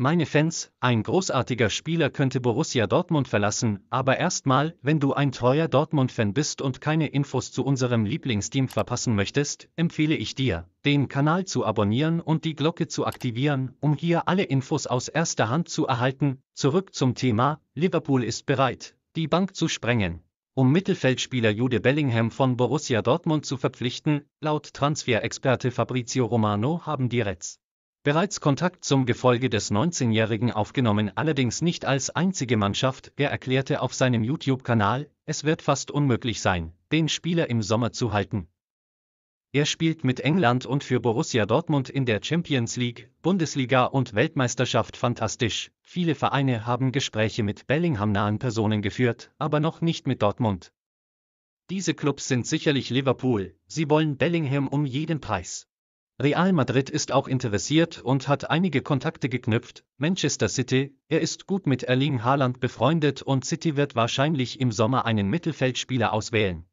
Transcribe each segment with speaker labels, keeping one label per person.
Speaker 1: Meine Fans, ein großartiger Spieler könnte Borussia Dortmund verlassen, aber erstmal, wenn du ein treuer Dortmund-Fan bist und keine Infos zu unserem Lieblingsteam verpassen möchtest, empfehle ich dir, den Kanal zu abonnieren und die Glocke zu aktivieren, um hier alle Infos aus erster Hand zu erhalten. Zurück zum Thema, Liverpool ist bereit, die Bank zu sprengen. Um Mittelfeldspieler Jude Bellingham von Borussia Dortmund zu verpflichten, laut Transferexperte Fabrizio Romano haben die Reds bereits Kontakt zum Gefolge des 19-Jährigen aufgenommen, allerdings nicht als einzige Mannschaft. Er erklärte auf seinem YouTube-Kanal, es wird fast unmöglich sein, den Spieler im Sommer zu halten. Er spielt mit England und für Borussia Dortmund in der Champions League, Bundesliga und Weltmeisterschaft fantastisch. Viele Vereine haben Gespräche mit Bellingham-nahen Personen geführt, aber noch nicht mit Dortmund. Diese Clubs sind sicherlich Liverpool, sie wollen Bellingham um jeden Preis. Real Madrid ist auch interessiert und hat einige Kontakte geknüpft. Manchester City, er ist gut mit Erling Haaland befreundet und City wird wahrscheinlich im Sommer einen Mittelfeldspieler auswählen.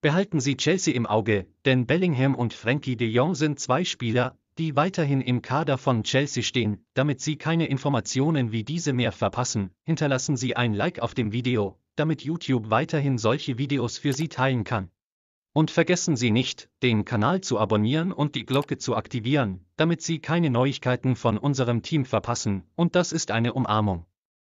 Speaker 1: Behalten Sie Chelsea im Auge, denn Bellingham und Frankie de Jong sind zwei Spieler, die weiterhin im Kader von Chelsea stehen. Damit Sie keine Informationen wie diese mehr verpassen, hinterlassen Sie ein Like auf dem Video, damit YouTube weiterhin solche Videos für Sie teilen kann. Und vergessen Sie nicht, den Kanal zu abonnieren und die Glocke zu aktivieren, damit Sie keine Neuigkeiten von unserem Team verpassen, und das ist eine Umarmung.